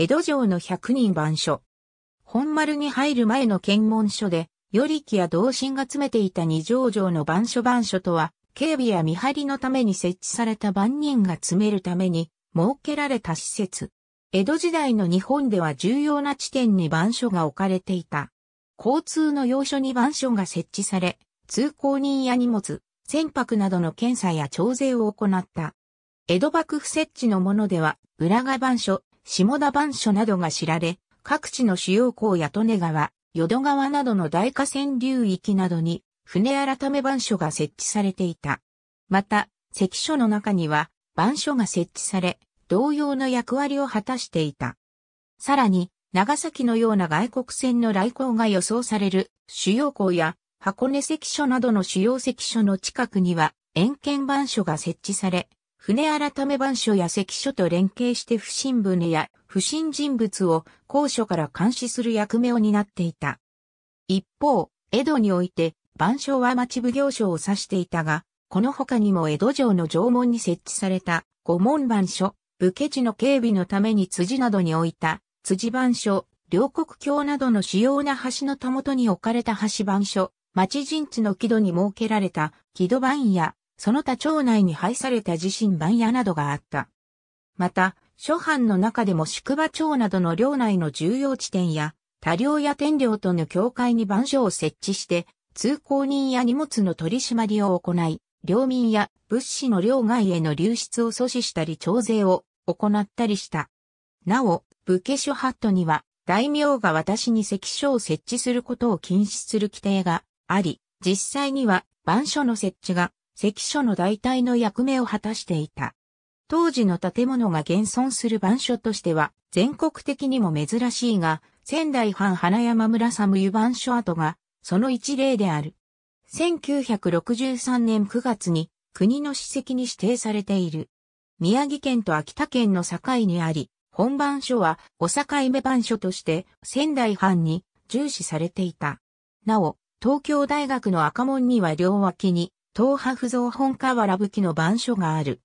江戸城の百人番所。本丸に入る前の検問所で、与力や同心が詰めていた二条城の番所番所とは、警備や見張りのために設置された番人が詰めるために、設けられた施設。江戸時代の日本では重要な地点に番所が置かれていた。交通の要所に番所が設置され、通行人や荷物、船舶などの検査や徴税を行った。江戸幕府設置のものでは、浦賀番所、下田番所などが知られ、各地の主要港や利根川、淀川などの大河川流域などに、船改め番所が設置されていた。また、関所の中には、番所が設置され、同様の役割を果たしていた。さらに、長崎のような外国船の来航が予想される主要港や箱根関所などの主要関所の近くには、遠見番所が設置され、船改め番書や関書と連携して不審船や不審人物を高所から監視する役目を担っていた。一方、江戸において、番書は町奉行所を指していたが、この他にも江戸城の城門に設置された五門番書、武家地の警備のために辻などに置いた辻番書、両国橋などの主要な橋のたもとに置かれた橋番書、町陣地の木戸に設けられた木戸番やその他町内に配された地震番屋などがあった。また、諸藩の中でも宿場町などの領内の重要地点や、多領や天領との境界に番所を設置して、通行人や荷物の取り締まりを行い、領民や物資の領外への流出を阻止したり徴税を行ったりした。なお、武家諸ハットには、大名が私に関所を設置することを禁止する規定があり、実際には番所の設置が関所の代替の役目を果たしていた。当時の建物が現存する番所としては全国的にも珍しいが、仙台藩花山村寒湯番所跡がその一例である。1963年9月に国の史跡に指定されている。宮城県と秋田県の境にあり、本番所はお境目番所として仙台藩に重視されていた。なお、東京大学の赤門には両脇に東不造本河原武器の番所がある。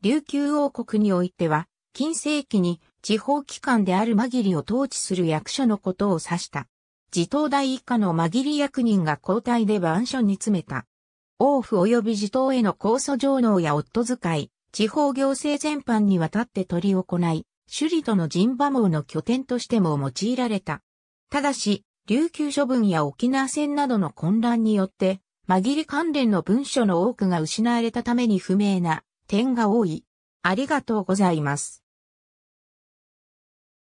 琉球王国においては、近世紀に地方機関である間切りを統治する役所のことを指した。自頭代以下の間切り役人が交代で番所に詰めた。王府及び自頭への控訴上納や夫使い、地方行政全般にわたって取り行い、首里との陣馬網の拠点としても用いられた。ただし、琉球処分や沖縄戦などの混乱によって、紛れ関連の文書の多くが失われたために不明な点が多い。ありがとうございます。